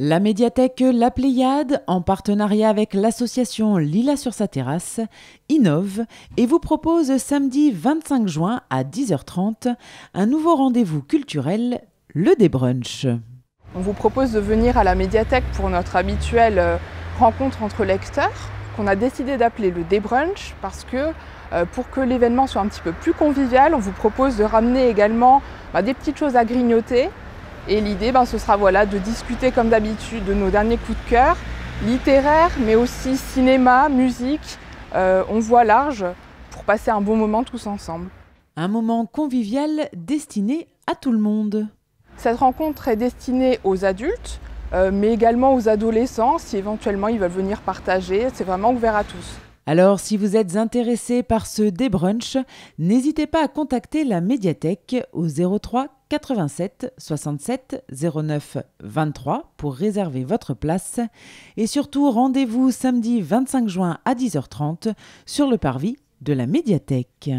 La médiathèque La Pléiade, en partenariat avec l'association Lila sur sa terrasse, innove et vous propose samedi 25 juin à 10h30 un nouveau rendez-vous culturel, le débrunch. On vous propose de venir à la médiathèque pour notre habituelle euh, rencontre entre lecteurs qu'on a décidé d'appeler le débrunch parce que euh, pour que l'événement soit un petit peu plus convivial, on vous propose de ramener également bah, des petites choses à grignoter, et l'idée, ben, ce sera voilà, de discuter comme d'habitude de nos derniers coups de cœur, littéraires, mais aussi cinéma, musique. Euh, on voit large pour passer un bon moment tous ensemble. Un moment convivial destiné à tout le monde. Cette rencontre est destinée aux adultes, euh, mais également aux adolescents si éventuellement ils veulent venir partager. C'est vraiment ouvert à tous. Alors, si vous êtes intéressé par ce débrunch, n'hésitez pas à contacter la médiathèque au 03 87 67 09 23 pour réserver votre place. Et surtout, rendez-vous samedi 25 juin à 10h30 sur le parvis de la médiathèque.